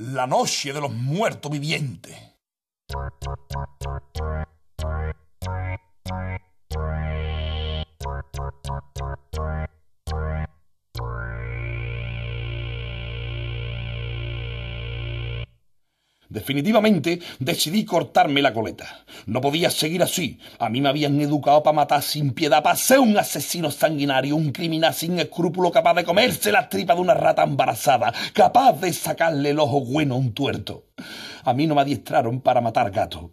la noche de los muertos vivientes. Definitivamente decidí cortarme la coleta. No podía seguir así. A mí me habían educado para matar sin piedad, para ser un asesino sanguinario, un criminal sin escrúpulo capaz de comerse la tripa de una rata embarazada, capaz de sacarle el ojo bueno a un tuerto. A mí no me adiestraron para matar gato.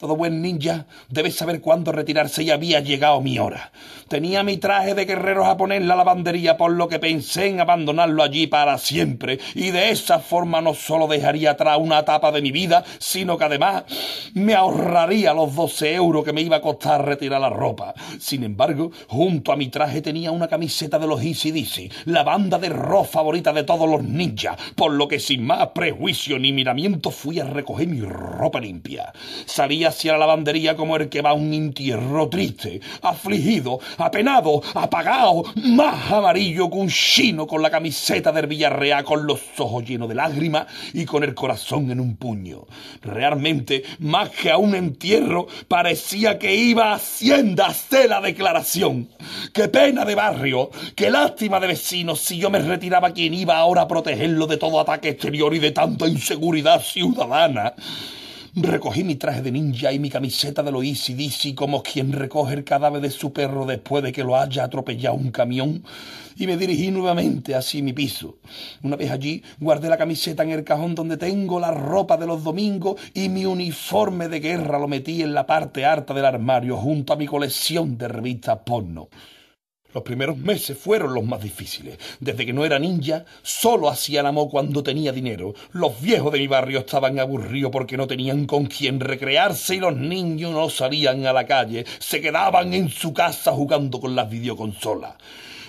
Todo buen ninja debe saber cuándo retirarse y había llegado mi hora. Tenía mi traje de guerrero japonés en la lavandería, por lo que pensé en abandonarlo allí para siempre. Y de esa forma no solo dejaría atrás una etapa de mi vida, sino que además me ahorraría los 12 euros que me iba a costar retirar la ropa. Sin embargo, junto a mi traje tenía una camiseta de los Easy Dizzy, la banda de rock favorita de todos los ninjas, por lo que sin más prejuicio ni miramiento fui a recoger mi ropa limpia. Salía hacia la lavandería como el que va a un entierro triste, afligido, apenado, apagado, más amarillo que un chino con la camiseta del Villarreal, con los ojos llenos de lágrimas y con el corazón en un puño. Realmente, más que a un entierro, parecía que iba a Hacienda la declaración. ¡Qué pena de barrio! ¡Qué lástima de vecinos! Si yo me retiraba, quien iba ahora a protegerlo de todo ataque exterior y de tanta inseguridad ciudadana? Recogí mi traje de ninja y mi camiseta de lo Easy como quien recoge el cadáver de su perro después de que lo haya atropellado un camión y me dirigí nuevamente hacia mi piso. Una vez allí, guardé la camiseta en el cajón donde tengo la ropa de los domingos y mi uniforme de guerra lo metí en la parte harta del armario junto a mi colección de revistas porno. Los primeros meses fueron los más difíciles. Desde que no era ninja, solo hacía el amor cuando tenía dinero. Los viejos de mi barrio estaban aburridos porque no tenían con quién recrearse y los niños no salían a la calle, se quedaban en su casa jugando con las videoconsolas.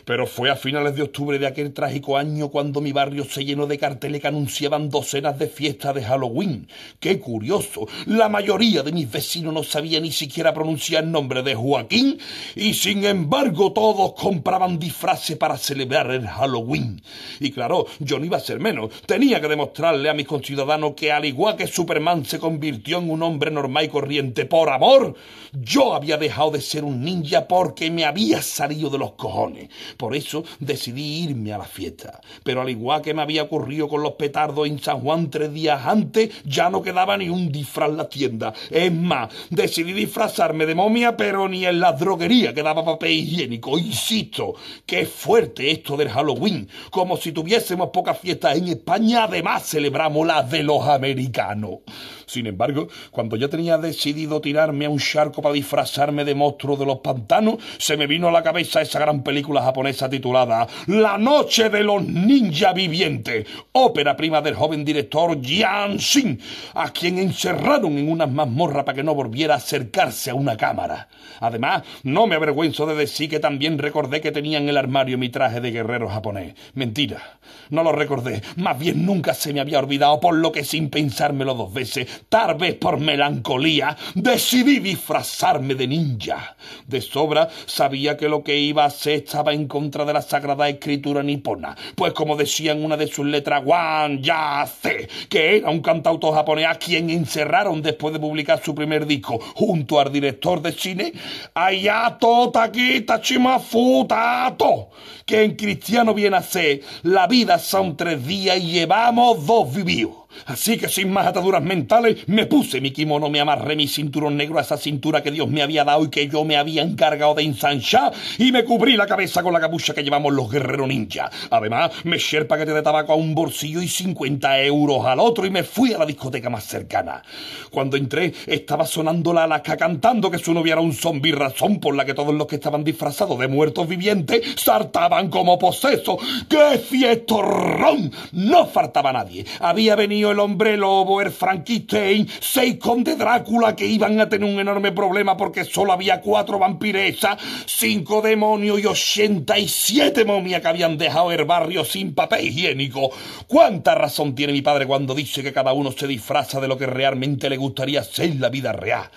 Pero fue a finales de octubre de aquel trágico año cuando mi barrio se llenó de carteles que anunciaban docenas de fiestas de Halloween. ¡Qué curioso! La mayoría de mis vecinos no sabía ni siquiera pronunciar el nombre de Joaquín y sin embargo todos compraban disfraces para celebrar el Halloween. Y claro, yo no iba a ser menos. Tenía que demostrarle a mis conciudadanos que al igual que Superman se convirtió en un hombre normal y corriente por amor, yo había dejado de ser un ninja porque me había salido de los cojones. Por eso decidí irme a la fiesta. Pero al igual que me había ocurrido con los petardos en San Juan tres días antes, ya no quedaba ni un disfraz en la tienda. Es más, decidí disfrazarme de momia, pero ni en la droguería quedaba papel higiénico. Insisto, que es fuerte esto del Halloween. Como si tuviésemos pocas fiestas en España, además celebramos las de los americanos. Sin embargo, cuando ya tenía decidido tirarme a un charco para disfrazarme de monstruo de los pantanos, se me vino a la cabeza esa gran película japonesa titulada La Noche de los Ninja Vivientes, ópera prima del joven director Jian Xin, a quien encerraron en una mazmorra para que no volviera a acercarse a una cámara. Además, no me avergüenzo de decir que también recordé que tenía en el armario mi traje de guerrero japonés. Mentira, no lo recordé, más bien nunca se me había olvidado, por lo que sin pensármelo dos veces, tal vez por melancolía, decidí disfrazarme de ninja. De sobra sabía que lo que iba a hacer estaba en contra de la Sagrada Escritura nipona, pues como decía en una de sus letras Wan Yace, que era un cantautor japonés a quien encerraron después de publicar su primer disco junto al director de cine Ayato Takita Chimafutato, que en cristiano viene a ser la vida son tres días y llevamos dos vivos. Así que sin más ataduras mentales, me puse mi kimono, me amarré mi cinturón negro a esa cintura que Dios me había dado y que yo me había encargado de ensanchar, y me cubrí la cabeza con la capucha que llevamos los guerreros ninja. Además, me eché el paquete de tabaco a un bolsillo y 50 euros al otro y me fui a la discoteca más cercana. Cuando entré, estaba sonando la Alaska cantando que su novia era un zombi, razón por la que todos los que estaban disfrazados de muertos vivientes saltaban como posesos. ¡Qué fiestorrón! No faltaba nadie. Había venido el hombre lobo, el Frankenstein, seis conde Drácula que iban a tener un enorme problema porque solo había cuatro vampiresas, cinco demonios y ochenta y siete momias que habían dejado el barrio sin papel higiénico. ¿Cuánta razón tiene mi padre cuando dice que cada uno se disfraza de lo que realmente le gustaría ser en la vida real?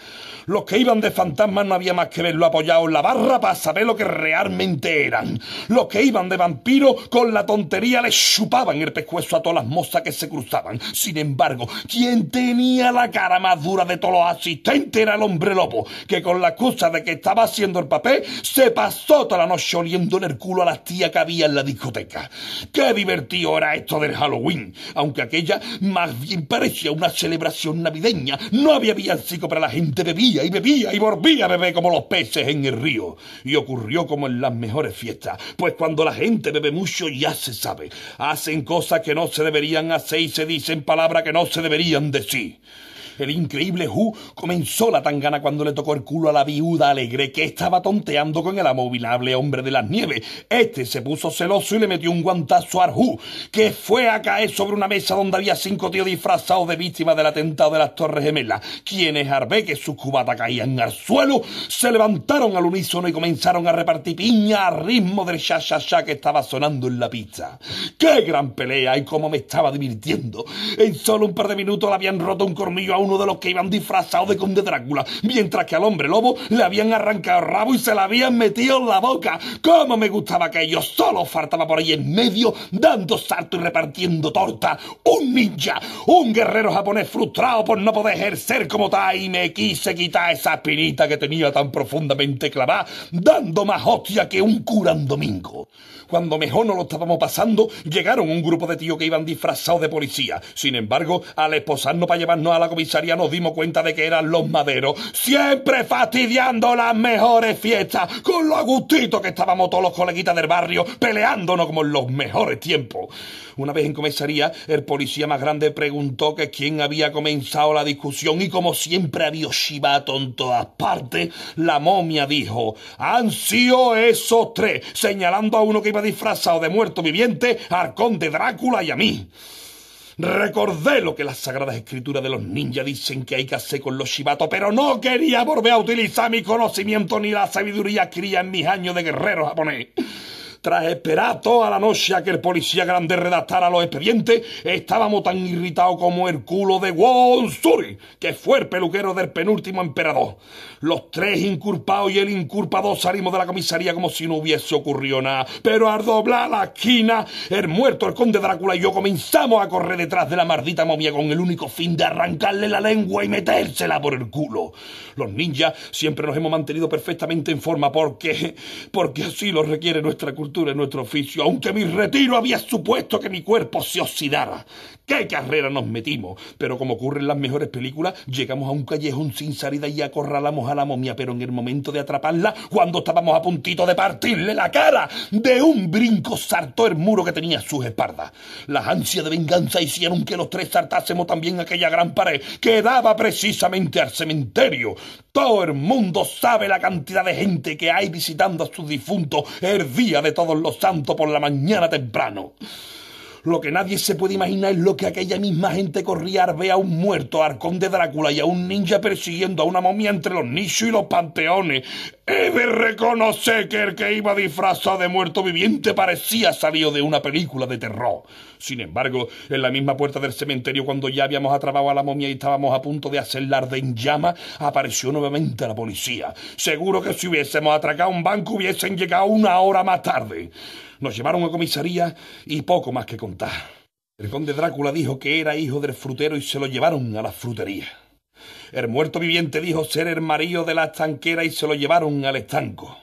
Los que iban de fantasmas no había más que verlo apoyado en la barra para saber lo que realmente eran. Los que iban de vampiro con la tontería les chupaban el pescuezo a todas las mozas que se cruzaban. Sin embargo, quien tenía la cara más dura de todos los asistentes era el hombre lobo, que con la excusa de que estaba haciendo el papel, se pasó toda la noche oliendo el culo a las tías que había en la discoteca. Qué divertido era esto del Halloween, aunque aquella más bien parecía una celebración navideña. No había villancico, pero la gente bebía y bebía y volvía a beber como los peces en el río. Y ocurrió como en las mejores fiestas, pues cuando la gente bebe mucho ya se sabe, hacen cosas que no se deberían hacer y se dicen palabra que no se deberían decir. El increíble Hu comenzó la tangana cuando le tocó el culo a la viuda alegre que estaba tonteando con el amovilable hombre de las nieves. Este se puso celoso y le metió un guantazo a Hu... que fue a caer sobre una mesa donde había cinco tíos disfrazados de víctimas del atentado de las Torres Gemelas, quienes al que sus cubatas caían al suelo, se levantaron al unísono y comenzaron a repartir piña al ritmo del cha que estaba sonando en la pista. ¡Qué gran pelea y cómo me estaba divirtiendo! En solo un par de minutos le habían roto un cornillo a uno de los que iban disfrazados de conde Drácula, mientras que al hombre lobo le habían arrancado el rabo y se la habían metido en la boca. ¡Cómo me gustaba que ellos solo faltaba por ahí en medio, dando salto y repartiendo torta! ¡Un ninja! ¡Un guerrero japonés frustrado por no poder ejercer como tal! Y me quise quitar esa espinita que tenía tan profundamente clavada, dando más hostia que un cura domingo. Cuando mejor no lo estábamos pasando, llegaron un grupo de tíos que iban disfrazados de policía. Sin embargo, al esposarnos para llevarnos a la comisión nos dimos cuenta de que eran los maderos, siempre fastidiando las mejores fiestas, con lo gustito que estábamos todos los coleguitas del barrio, peleándonos como en los mejores tiempos. Una vez en comisaría, el policía más grande preguntó que quién había comenzado la discusión y como siempre había chivato en todas partes, la momia dijo, han sido esos tres, señalando a uno que iba disfrazado de muerto viviente, al conde Drácula y a mí. Recordé lo que las sagradas escrituras de los ninjas dicen que hay que hacer con los shibato pero no quería volver a utilizar mi conocimiento ni la sabiduría cría en mis años de guerrero japonés. Tras esperar toda la noche a que el policía grande redactara los expedientes, estábamos tan irritados como el culo de Wonsuri, que fue el peluquero del penúltimo emperador. Los tres inculpados y el inculpado salimos de la comisaría como si no hubiese ocurrido nada. Pero al doblar la esquina, el muerto, el conde Drácula y yo comenzamos a correr detrás de la mardita momia con el único fin de arrancarle la lengua y metérsela por el culo. Los ninjas siempre nos hemos mantenido perfectamente en forma porque, porque así lo requiere nuestra cultura nuestro oficio, aunque mi retiro había supuesto que mi cuerpo se oxidara. ¡Qué carrera nos metimos! Pero como ocurre en las mejores películas, llegamos a un callejón sin salida y acorralamos a la momia, pero en el momento de atraparla, cuando estábamos a puntito de partirle la cara, de un brinco saltó el muro que tenía a sus espaldas. Las ansias de venganza hicieron que los tres saltásemos también aquella gran pared que daba precisamente al cementerio. Todo el mundo sabe la cantidad de gente que hay visitando a sus difuntos el día de todo los santos por la mañana temprano. Lo que nadie se puede imaginar es lo que aquella misma gente corría a a un muerto, Arcón de Drácula y a un ninja persiguiendo a una momia entre los nichos y los panteones. He de reconocer que el que iba disfrazado de muerto viviente parecía salido de una película de terror. Sin embargo, en la misma puerta del cementerio, cuando ya habíamos atrapado a la momia y estábamos a punto de hacerla dar en llama, apareció nuevamente la policía. Seguro que si hubiésemos atracado un banco hubiesen llegado una hora más tarde. Nos llevaron a comisaría y poco más que contar. El conde Drácula dijo que era hijo del frutero y se lo llevaron a la frutería. El muerto viviente dijo ser el marido de la estanquera y se lo llevaron al estanco.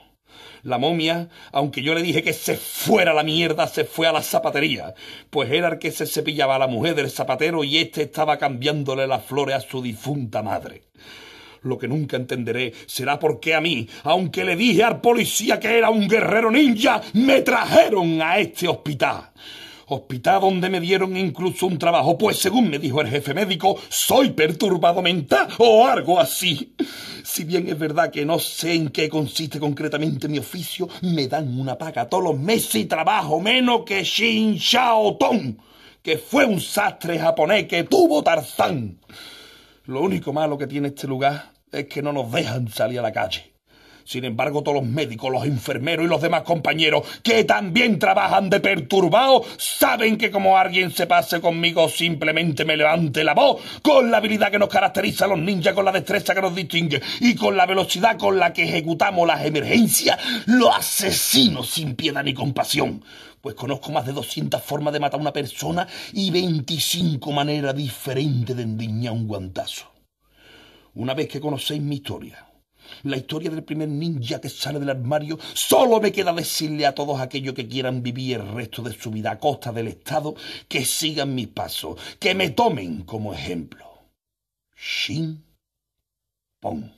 La momia, aunque yo le dije que se fuera la mierda, se fue a la zapatería, pues era el que se cepillaba a la mujer del zapatero y éste estaba cambiándole las flores a su difunta madre. Lo que nunca entenderé será por qué a mí, aunque le dije al policía que era un guerrero ninja, me trajeron a este hospital hospital donde me dieron incluso un trabajo, pues según me dijo el jefe médico, soy perturbado mental o algo así. Si bien es verdad que no sé en qué consiste concretamente mi oficio, me dan una paga todos los meses y trabajo menos que Shin Shao Tong, que fue un sastre japonés que tuvo Tarzán. Lo único malo que tiene este lugar es que no nos dejan salir a la calle. Sin embargo, todos los médicos, los enfermeros y los demás compañeros que también trabajan de perturbados saben que como alguien se pase conmigo simplemente me levante la voz con la habilidad que nos caracteriza a los ninjas, con la destreza que nos distingue y con la velocidad con la que ejecutamos las emergencias, lo asesino sin piedad ni compasión pues conozco más de 200 formas de matar a una persona y 25 maneras diferentes de endiñar un guantazo. Una vez que conocéis mi historia, la historia del primer ninja que sale del armario, solo me queda decirle a todos aquellos que quieran vivir el resto de su vida a costa del Estado que sigan mis pasos, que me tomen como ejemplo. Shin Pong.